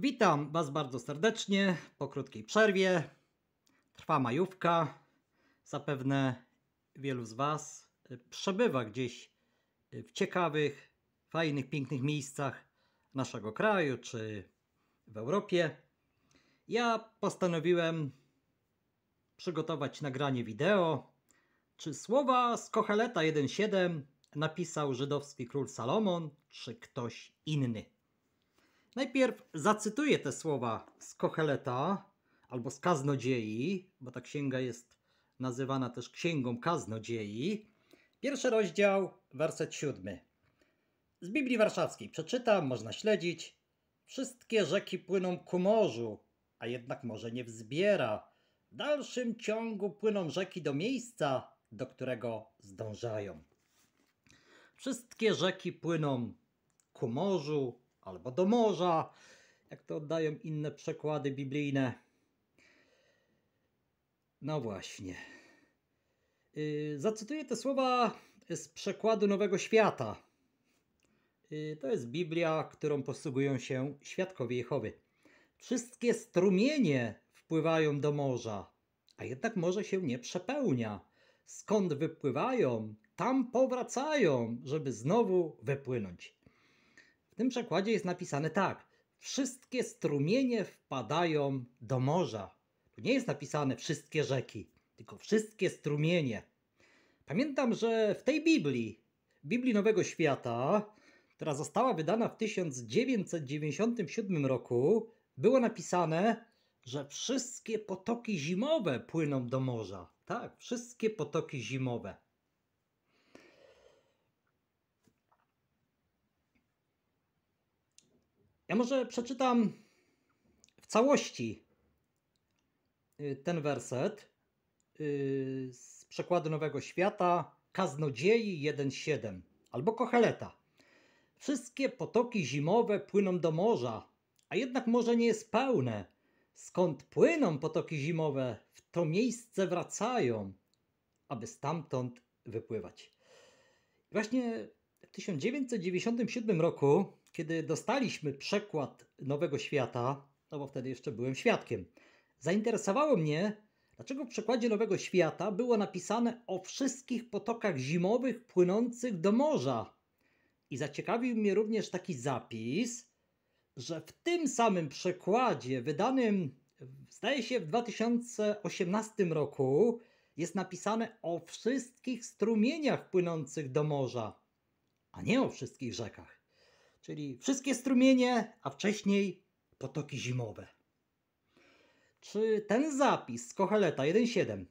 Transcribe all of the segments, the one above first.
Witam Was bardzo serdecznie po krótkiej przerwie. Trwa majówka. Zapewne wielu z Was y, przebywa gdzieś y, w ciekawych, fajnych, pięknych miejscach naszego kraju czy w Europie. Ja postanowiłem przygotować nagranie wideo. Czy słowa z Kocheleta 1.7 napisał żydowski król Salomon, czy ktoś inny? Najpierw zacytuję te słowa z Kocheleta albo z Kaznodziei, bo ta księga jest nazywana też Księgą Kaznodziei. Pierwszy rozdział, werset siódmy. Z Biblii Warszawskiej przeczytam, można śledzić. Wszystkie rzeki płyną ku morzu, a jednak morze nie wzbiera. W dalszym ciągu płyną rzeki do miejsca, do którego zdążają. Wszystkie rzeki płyną ku morzu, albo do morza, jak to oddają inne przekłady biblijne. No właśnie. Y, zacytuję te słowa z przekładu Nowego Świata. Y, to jest Biblia, którą posługują się świadkowie Jehowy. Wszystkie strumienie wpływają do morza, a jednak morze się nie przepełnia. Skąd wypływają, tam powracają, żeby znowu wypłynąć tym przekładzie jest napisane tak. Wszystkie strumienie wpadają do morza. Tu nie jest napisane wszystkie rzeki, tylko wszystkie strumienie. Pamiętam, że w tej Biblii, Biblii Nowego Świata, która została wydana w 1997 roku, było napisane, że wszystkie potoki zimowe płyną do morza. Tak, wszystkie potoki zimowe. Ja może przeczytam w całości y, ten werset y, z przekładu Nowego Świata, Kaznodziei 1.7 albo Kocheleta. Wszystkie potoki zimowe płyną do morza, a jednak morze nie jest pełne. Skąd płyną potoki zimowe, w to miejsce wracają, aby stamtąd wypływać. Właśnie w 1997 roku kiedy dostaliśmy przekład Nowego Świata, no bo wtedy jeszcze byłem świadkiem, zainteresowało mnie, dlaczego w przekładzie Nowego Świata było napisane o wszystkich potokach zimowych płynących do morza. I zaciekawił mnie również taki zapis, że w tym samym przekładzie wydanym, zdaje się, w 2018 roku jest napisane o wszystkich strumieniach płynących do morza, a nie o wszystkich rzekach czyli wszystkie strumienie, a wcześniej potoki zimowe. Czy ten zapis z Kocheleta 1.7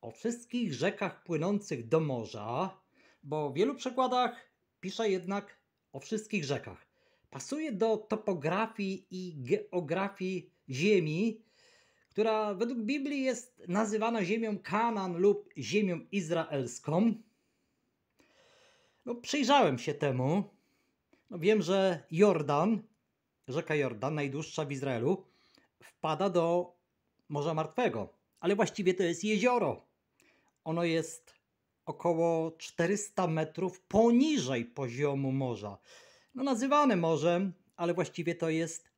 o wszystkich rzekach płynących do morza, bo w wielu przekładach pisze jednak o wszystkich rzekach, pasuje do topografii i geografii Ziemi, która według Biblii jest nazywana ziemią Kanan lub ziemią izraelską? No, przyjrzałem się temu wiem, że Jordan, rzeka Jordan, najdłuższa w Izraelu, wpada do Morza Martwego, ale właściwie to jest jezioro. Ono jest około 400 metrów poniżej poziomu morza. No, nazywane morzem, ale właściwie to jest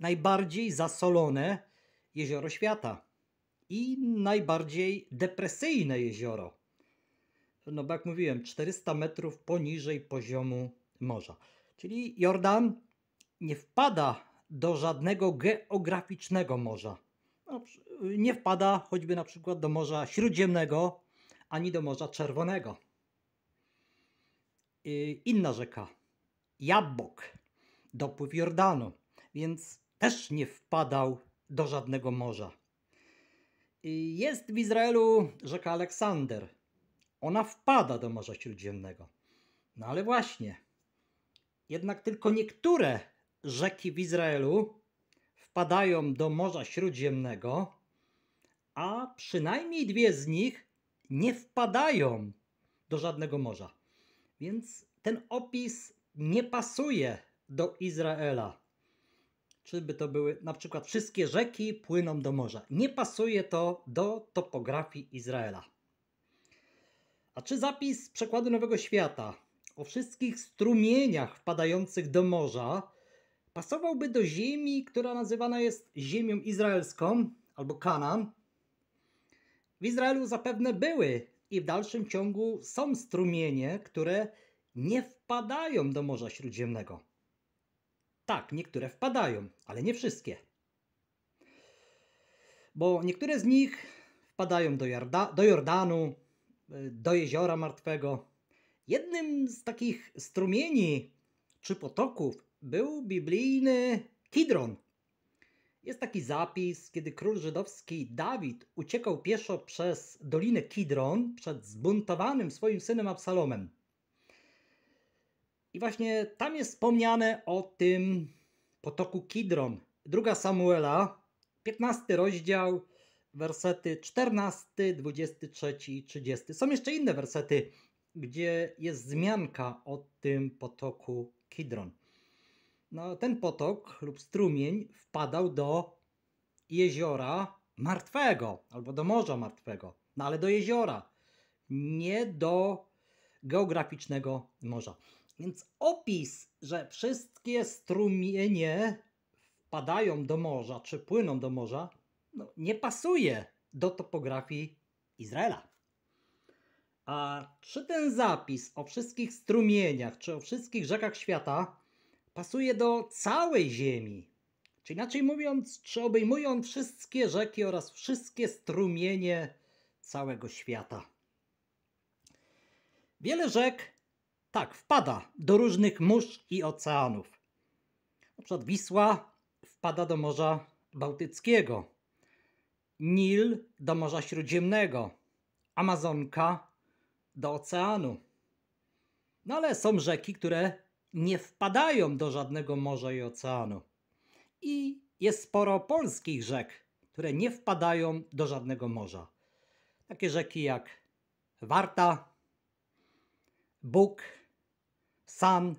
najbardziej zasolone jezioro świata i najbardziej depresyjne jezioro. No, bo jak mówiłem, 400 metrów poniżej poziomu morza. Czyli Jordan nie wpada do żadnego geograficznego morza. No, nie wpada choćby na przykład do Morza Śródziemnego ani do Morza Czerwonego. Inna rzeka, Jabbok, dopływ Jordanu, więc też nie wpadał do żadnego morza. Jest w Izraelu rzeka Aleksander. Ona wpada do Morza Śródziemnego. No ale właśnie, jednak tylko niektóre rzeki w Izraelu wpadają do Morza Śródziemnego, a przynajmniej dwie z nich nie wpadają do żadnego morza. Więc ten opis nie pasuje do Izraela. Czyby to były na przykład wszystkie rzeki płyną do morza. Nie pasuje to do topografii Izraela. A czy zapis przekładu Nowego Świata o wszystkich strumieniach wpadających do morza pasowałby do ziemi, która nazywana jest ziemią izraelską albo Kanaan. W Izraelu zapewne były i w dalszym ciągu są strumienie, które nie wpadają do Morza Śródziemnego. Tak, niektóre wpadają, ale nie wszystkie. Bo niektóre z nich wpadają do, Jorda do Jordanu, y, do Jeziora Martwego, Jednym z takich strumieni czy potoków był biblijny Kidron. Jest taki zapis, kiedy król żydowski Dawid uciekał pieszo przez dolinę Kidron przed zbuntowanym swoim synem Absalomem. I właśnie tam jest wspomniane o tym potoku Kidron. Druga Samuela, 15 rozdział, wersety 14, 23, 30. Są jeszcze inne wersety gdzie jest zmianka o tym potoku Kidron. No, ten potok lub strumień wpadał do jeziora martwego albo do morza martwego, no ale do jeziora, nie do geograficznego morza. Więc opis, że wszystkie strumienie wpadają do morza czy płyną do morza, no, nie pasuje do topografii Izraela. A czy ten zapis o wszystkich strumieniach, czy o wszystkich rzekach świata pasuje do całej Ziemi? Czy inaczej mówiąc, czy obejmuje on wszystkie rzeki oraz wszystkie strumienie całego świata? Wiele rzek, tak, wpada do różnych mórz i oceanów. Na przykład Wisła wpada do Morza Bałtyckiego, Nil do Morza Śródziemnego, Amazonka do oceanu. No ale są rzeki, które nie wpadają do żadnego morza i oceanu. I jest sporo polskich rzek, które nie wpadają do żadnego morza. Takie rzeki jak Warta, Bóg, San,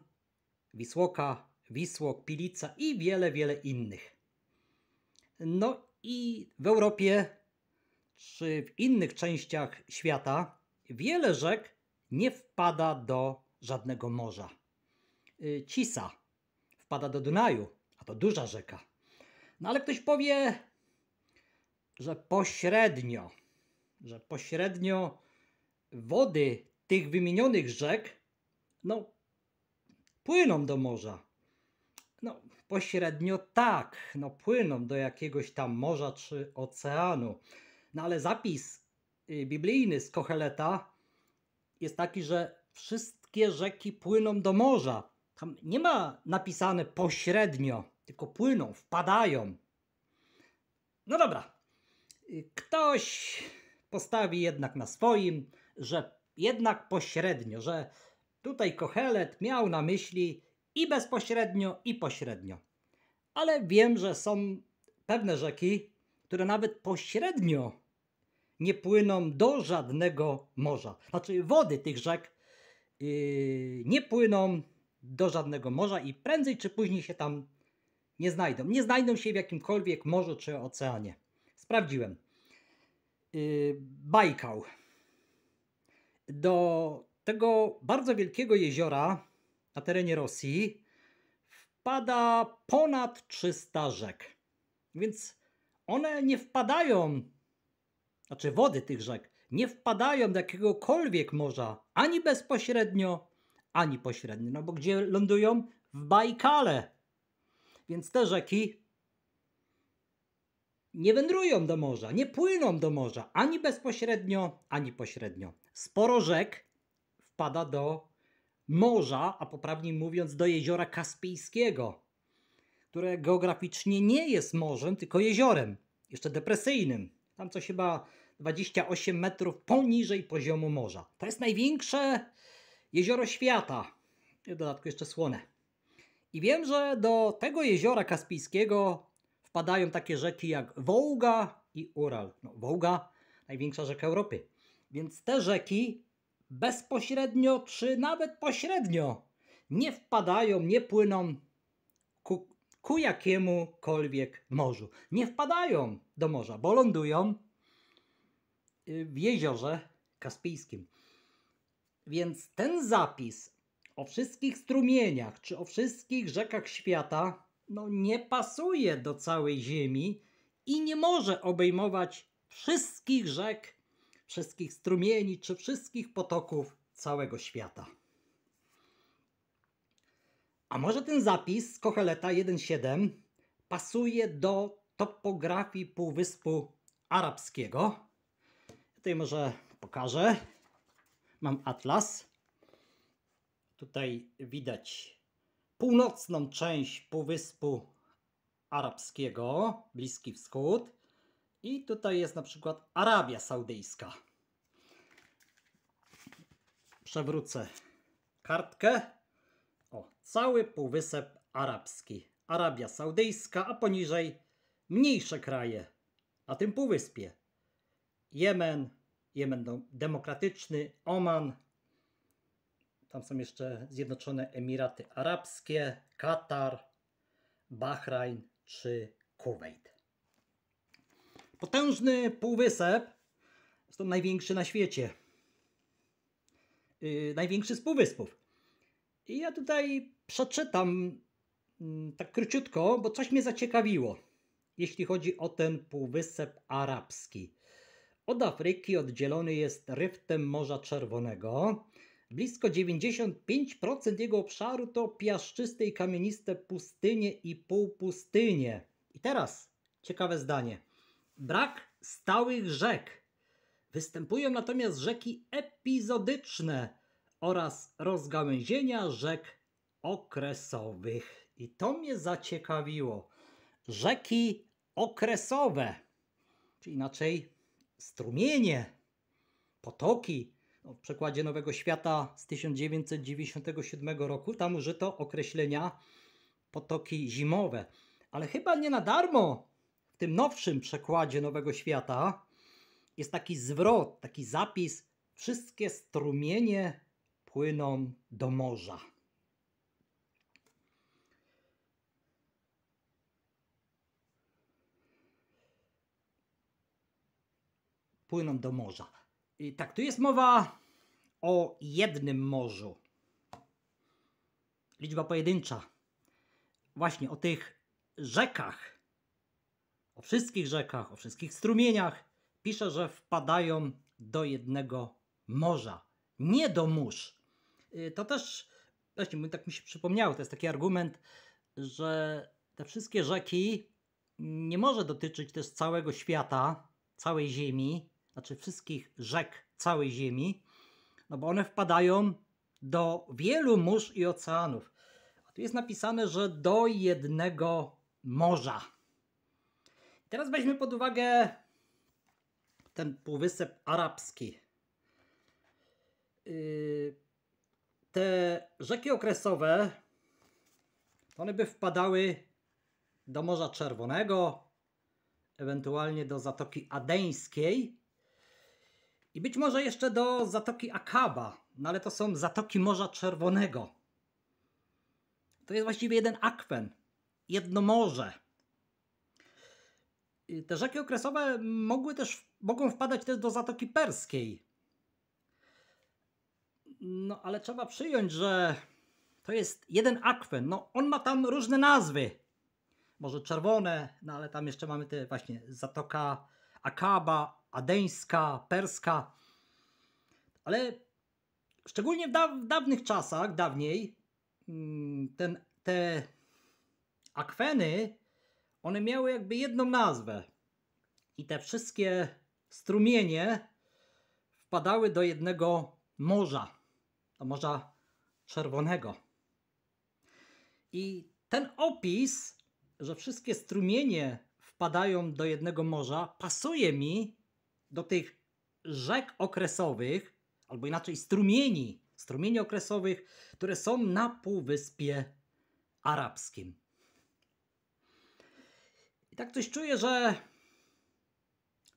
Wisłoka, Wisłok, Pilica i wiele, wiele innych. No i w Europie czy w innych częściach świata wiele rzek nie wpada do żadnego morza. Y, Cisa wpada do Dunaju, a to duża rzeka. No ale ktoś powie, że pośrednio, że pośrednio wody tych wymienionych rzek, no, płyną do morza. No, pośrednio tak, no, płyną do jakiegoś tam morza czy oceanu. No ale zapis Y, biblijny z Kocheleta jest taki, że wszystkie rzeki płyną do morza. Tam nie ma napisane pośrednio, tylko płyną, wpadają. No dobra. Y, ktoś postawi jednak na swoim, że jednak pośrednio, że tutaj Kochelet miał na myśli i bezpośrednio, i pośrednio. Ale wiem, że są pewne rzeki, które nawet pośrednio nie płyną do żadnego morza. Znaczy wody tych rzek yy, nie płyną do żadnego morza i prędzej czy później się tam nie znajdą. Nie znajdą się w jakimkolwiek morzu czy oceanie. Sprawdziłem. Yy, Bajkał. Do tego bardzo wielkiego jeziora na terenie Rosji wpada ponad 300 rzek. Więc one nie wpadają znaczy wody tych rzek, nie wpadają do jakiegokolwiek morza, ani bezpośrednio, ani pośrednio, no bo gdzie lądują? W Bajkale. Więc te rzeki nie wędrują do morza, nie płyną do morza, ani bezpośrednio, ani pośrednio. Sporo rzek wpada do morza, a poprawniej mówiąc do jeziora Kaspijskiego, które geograficznie nie jest morzem, tylko jeziorem, jeszcze depresyjnym. Tam coś chyba 28 metrów poniżej poziomu morza. To jest największe jezioro świata. I w dodatku jeszcze słone. I wiem, że do tego jeziora Kaspijskiego wpadają takie rzeki jak Wołga i Ural. No, Wołga, największa rzeka Europy. Więc te rzeki bezpośrednio czy nawet pośrednio nie wpadają, nie płyną ku jakiemukolwiek morzu. Nie wpadają do morza, bo lądują y, w jeziorze Kaspijskim. Więc ten zapis o wszystkich strumieniach czy o wszystkich rzekach świata no, nie pasuje do całej Ziemi i nie może obejmować wszystkich rzek, wszystkich strumieni czy wszystkich potoków całego świata. A może ten zapis z Kocheleta 1.7 pasuje do topografii Półwyspu Arabskiego? Tutaj może pokażę. Mam atlas. Tutaj widać północną część Półwyspu Arabskiego, Bliski Wschód. I tutaj jest na przykład Arabia Saudyjska. Przewrócę kartkę cały Półwysep Arabski, Arabia Saudyjska, a poniżej mniejsze kraje na tym półwyspie. Jemen, Jemen Demokratyczny, Oman, tam są jeszcze Zjednoczone Emiraty Arabskie, Katar, Bahrajn czy Kuwejt. Potężny półwysep, jest to największy na świecie. Yy, największy z półwyspów. I ja tutaj przeczytam mm, tak króciutko, bo coś mnie zaciekawiło, jeśli chodzi o ten półwysep arabski. Od Afryki oddzielony jest ryftem Morza Czerwonego. Blisko 95% jego obszaru to piaszczyste i kamieniste pustynie i półpustynie. I teraz ciekawe zdanie. Brak stałych rzek. Występują natomiast rzeki epizodyczne oraz rozgałęzienia rzek okresowych. I to mnie zaciekawiło. Rzeki okresowe, czy inaczej strumienie, potoki. No, w przekładzie Nowego Świata z 1997 roku tam użyto określenia potoki zimowe. Ale chyba nie na darmo w tym nowszym przekładzie Nowego Świata jest taki zwrot, taki zapis wszystkie strumienie płyną do morza. Płyną do morza. I tak, tu jest mowa o jednym morzu. Liczba pojedyncza. Właśnie o tych rzekach. O wszystkich rzekach, o wszystkich strumieniach. Pisze, że wpadają do jednego morza. Nie do mórz. Y, to też, właśnie tak mi się przypomniało, to jest taki argument, że te wszystkie rzeki nie może dotyczyć też całego świata, całej Ziemi, znaczy wszystkich rzek całej Ziemi, no bo one wpadają do wielu mórz i oceanów. A tu jest napisane, że do jednego morza. teraz weźmy pod uwagę ten półwysep arabski. Yy, te rzeki okresowe, to one by wpadały do Morza Czerwonego, ewentualnie do Zatoki Adeńskiej i być może jeszcze do Zatoki Akaba, no ale to są Zatoki Morza Czerwonego. To jest właściwie jeden akwen, jedno morze. Te rzeki okresowe mogły też, mogą wpadać też do Zatoki Perskiej, no ale trzeba przyjąć, że to jest jeden akwen. No on ma tam różne nazwy. Może czerwone, no ale tam jeszcze mamy te właśnie Zatoka Akaba, Adeńska, Perska. Ale szczególnie w, da w dawnych czasach, dawniej, mm, ten, te akweny, one miały jakby jedną nazwę. I te wszystkie strumienie wpadały do jednego morza do Morza Czerwonego. I ten opis, że wszystkie strumienie wpadają do jednego morza, pasuje mi do tych rzek okresowych, albo inaczej strumieni, strumieni okresowych, które są na Półwyspie Arabskim. I tak coś czuję, że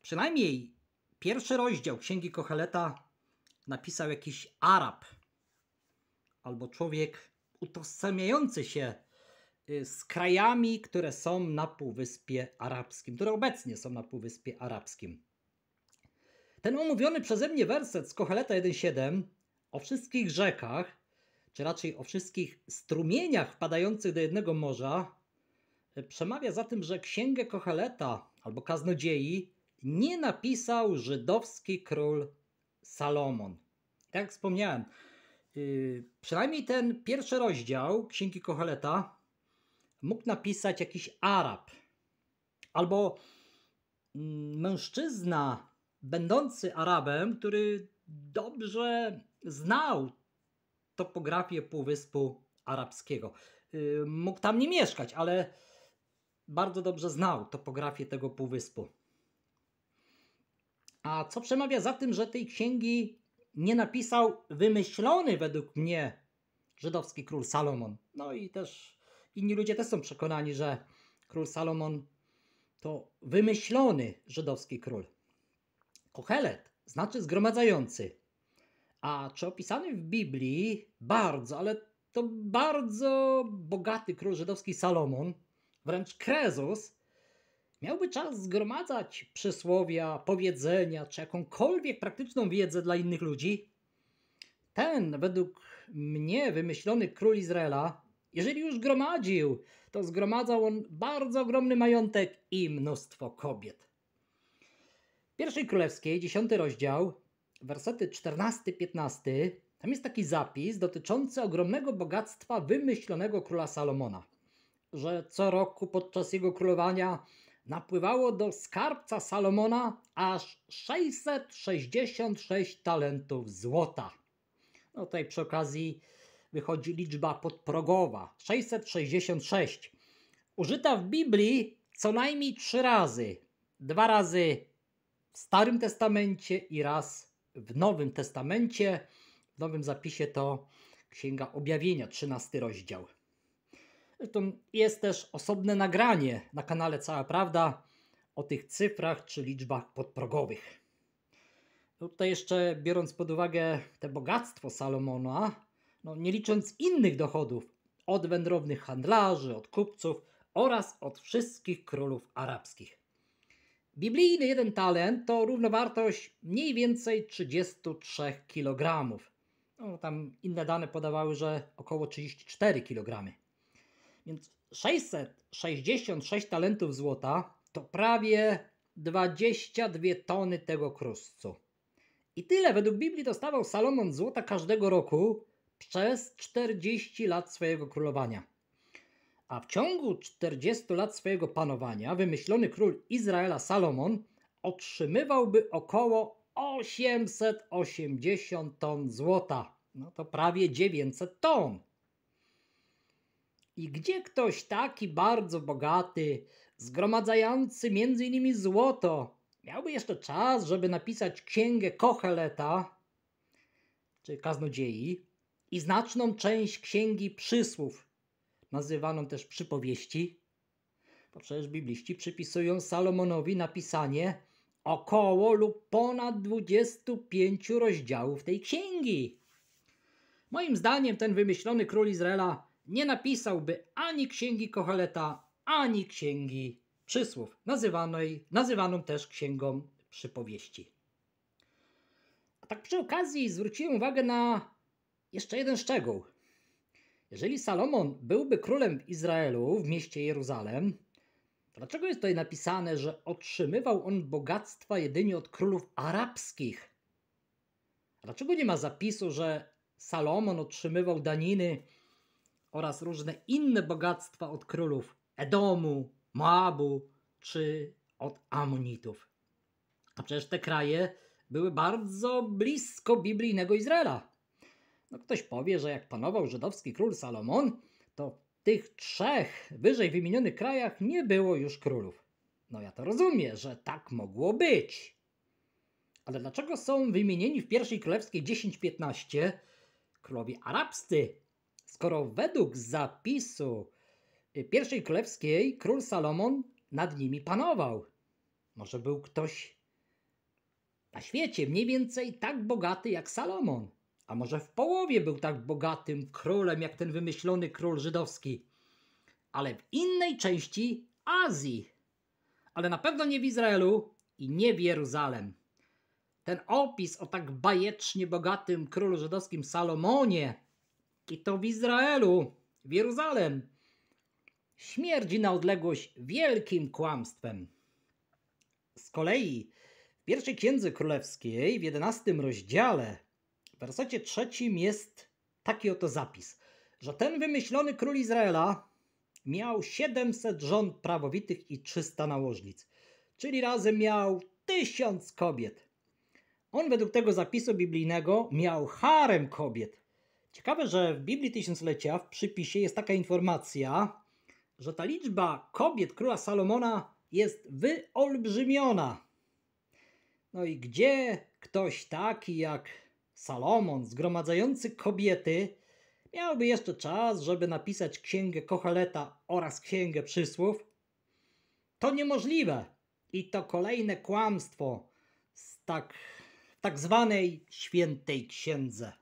przynajmniej pierwszy rozdział Księgi Kocheleta napisał jakiś Arab – albo człowiek utożsamiający się y, z krajami, które są na Półwyspie Arabskim, które obecnie są na Półwyspie Arabskim. Ten omówiony przeze mnie werset z Kocheleta 1.7 o wszystkich rzekach, czy raczej o wszystkich strumieniach wpadających do jednego morza, y, przemawia za tym, że księgę Kocheleta albo kaznodziei nie napisał żydowski król Salomon. Tak jak wspomniałem, Y, przynajmniej ten pierwszy rozdział Księgi Koheleta mógł napisać jakiś Arab albo mm, mężczyzna będący Arabem, który dobrze znał topografię Półwyspu Arabskiego. Y, mógł tam nie mieszkać, ale bardzo dobrze znał topografię tego półwyspu. A co przemawia za tym, że tej księgi nie napisał wymyślony według mnie żydowski król Salomon. No i też inni ludzie też są przekonani, że król Salomon to wymyślony żydowski król. Kohelet znaczy zgromadzający. A czy opisany w Biblii bardzo, ale to bardzo bogaty król żydowski Salomon, wręcz Krezus, miałby czas zgromadzać przysłowia, powiedzenia czy jakąkolwiek praktyczną wiedzę dla innych ludzi, ten według mnie wymyślony król Izraela, jeżeli już gromadził, to zgromadzał on bardzo ogromny majątek i mnóstwo kobiet. Pierwszej Królewskiej, 10 rozdział, wersety 14-15, tam jest taki zapis dotyczący ogromnego bogactwa wymyślonego króla Salomona, że co roku podczas jego królowania napływało do skarbca Salomona aż 666 talentów złota. No tutaj przy okazji wychodzi liczba podprogowa 666. Użyta w Biblii co najmniej trzy razy. Dwa razy w Starym Testamencie i raz w Nowym Testamencie. W Nowym Zapisie to Księga Objawienia, 13 rozdział. Zresztą jest też osobne nagranie na kanale Cała Prawda o tych cyfrach czy liczbach podprogowych. No tutaj jeszcze biorąc pod uwagę te bogactwo Salomona, no nie licząc innych dochodów od wędrownych handlarzy, od kupców oraz od wszystkich królów arabskich. Biblijny jeden talent to równowartość mniej więcej 33 kg. No, tam inne dane podawały, że około 34 kg. Więc 666 talentów złota to prawie 22 tony tego kruscu. I tyle według Biblii dostawał Salomon złota każdego roku przez 40 lat swojego królowania. A w ciągu 40 lat swojego panowania wymyślony król Izraela Salomon otrzymywałby około 880 ton złota. No to prawie 900 ton. I gdzie ktoś taki bardzo bogaty, zgromadzający między innymi złoto, miałby jeszcze czas, żeby napisać księgę Kocheleta, czy kaznodziei, i znaczną część księgi przysłów, nazywaną też przypowieści, bo przecież bibliści przypisują Salomonowi napisanie około lub ponad 25 rozdziałów tej księgi. Moim zdaniem ten wymyślony król Izraela nie napisałby ani księgi Koheleta, ani księgi przysłów, nazywanej, nazywaną też księgą przypowieści. A tak przy okazji zwróciłem uwagę na jeszcze jeden szczegół. Jeżeli Salomon byłby królem w Izraelu, w mieście Jeruzalem, to dlaczego jest tutaj napisane, że otrzymywał on bogactwa jedynie od królów arabskich? dlaczego nie ma zapisu, że Salomon otrzymywał daniny oraz różne inne bogactwa od królów Edomu, Moabu czy od Amonitów. A przecież te kraje były bardzo blisko biblijnego Izraela. No ktoś powie, że jak panował żydowski król Salomon, to w tych trzech wyżej wymienionych krajach nie było już królów. No ja to rozumiem, że tak mogło być. Ale dlaczego są wymienieni w pierwszej królewskiej 10-15 królowie arabscy, skoro według zapisu y, pierwszej królewskiej król Salomon nad nimi panował. Może był ktoś na świecie mniej więcej tak bogaty jak Salomon, a może w połowie był tak bogatym królem jak ten wymyślony król żydowski, ale w innej części Azji, ale na pewno nie w Izraelu i nie w Jeruzalem. Ten opis o tak bajecznie bogatym królu żydowskim Salomonie i to w Izraelu, w Jeruzalem. Śmierdzi na odległość wielkim kłamstwem. Z kolei w pierwszej księdze królewskiej, w 11 rozdziale, w wersecie trzecim jest taki oto zapis, że ten wymyślony król Izraela miał 700 żon prawowitych i 300 nałożnic, czyli razem miał 1000 kobiet. On według tego zapisu biblijnego miał harem kobiet. Ciekawe, że w Biblii Tysiąclecia w przypisie jest taka informacja, że ta liczba kobiet króla Salomona jest wyolbrzymiona. No i gdzie ktoś taki jak Salomon, zgromadzający kobiety, miałby jeszcze czas, żeby napisać księgę Kochaleta oraz księgę przysłów? To niemożliwe. I to kolejne kłamstwo z tak, tak zwanej świętej księdze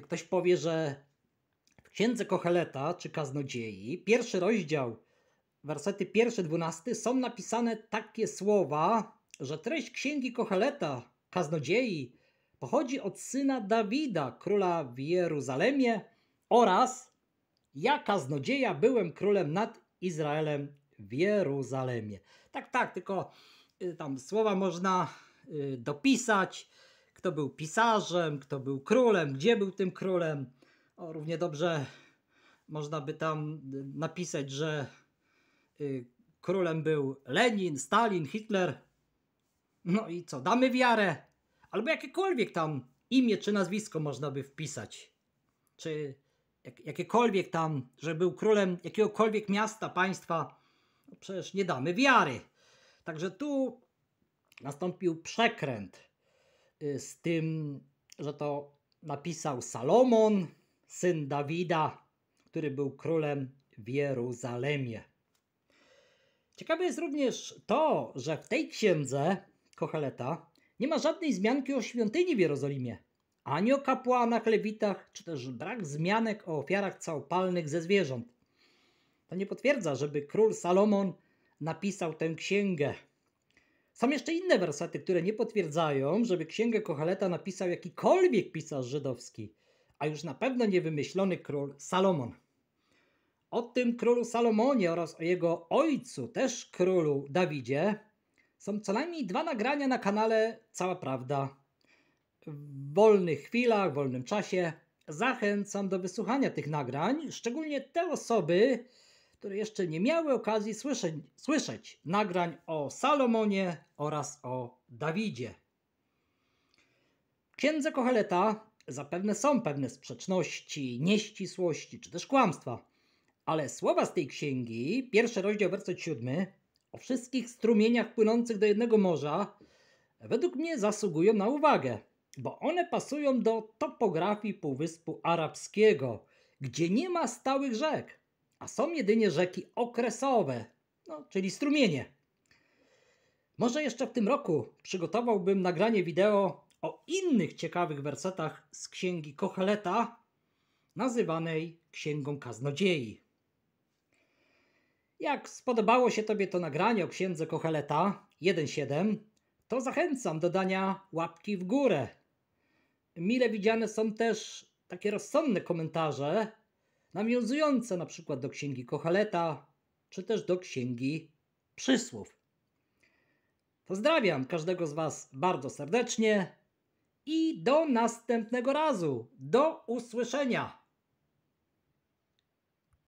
ktoś powie, że w księdze Kocheleta czy Kaznodziei, pierwszy rozdział, wersety pierwsze dwunasty, są napisane takie słowa, że treść księgi Kocheleta, Kaznodziei, pochodzi od syna Dawida, króla w Jeruzalemie oraz ja, kaznodzieja, byłem królem nad Izraelem w Jeruzalemie. Tak, tak, tylko y, tam słowa można y, dopisać, kto był pisarzem, kto był królem, gdzie był tym królem. O, równie dobrze można by tam napisać, że y, królem był Lenin, Stalin, Hitler. No i co, damy wiarę? Albo jakiekolwiek tam imię czy nazwisko można by wpisać. Czy jak, jakiekolwiek tam, że był królem jakiegokolwiek miasta, państwa. No przecież nie damy wiary. Także tu nastąpił przekręt. Y, z tym, że to napisał Salomon, syn Dawida, który był królem w Jeruzalemie. Ciekawe jest również to, że w tej księdze Kochaleta nie ma żadnej zmianki o świątyni w Jerozolimie, ani o kapłanach, lewitach, czy też brak zmianek o ofiarach całopalnych ze zwierząt. To nie potwierdza, żeby król Salomon napisał tę księgę. Są jeszcze inne wersety, które nie potwierdzają, żeby księgę Koheleta napisał jakikolwiek pisarz żydowski, a już na pewno niewymyślony król Salomon. O tym królu Salomonie oraz o jego ojcu, też królu Dawidzie, są co najmniej dwa nagrania na kanale Cała Prawda. W wolnych chwilach, w wolnym czasie zachęcam do wysłuchania tych nagrań, szczególnie te osoby, które jeszcze nie miały okazji słyszeć, słyszeć nagrań o Salomonie oraz o Dawidzie. W księdze Kocheleta zapewne są pewne sprzeczności, nieścisłości czy też kłamstwa, ale słowa z tej księgi, pierwszy rozdział, werset siódmy, o wszystkich strumieniach płynących do jednego morza, według mnie zasługują na uwagę, bo one pasują do topografii Półwyspu Arabskiego, gdzie nie ma stałych rzek a są jedynie rzeki okresowe, no, czyli strumienie. Może jeszcze w tym roku przygotowałbym nagranie wideo o innych ciekawych wersetach z księgi Kocheleta, nazywanej Księgą Kaznodziei. Jak spodobało się Tobie to nagranie o księdze Kocheleta 1.7, to zachęcam do dania łapki w górę. Mile widziane są też takie rozsądne komentarze nawiązujące na przykład do księgi Kochaleta, czy też do księgi Przysłów. Pozdrawiam każdego z Was bardzo serdecznie i do następnego razu. Do usłyszenia!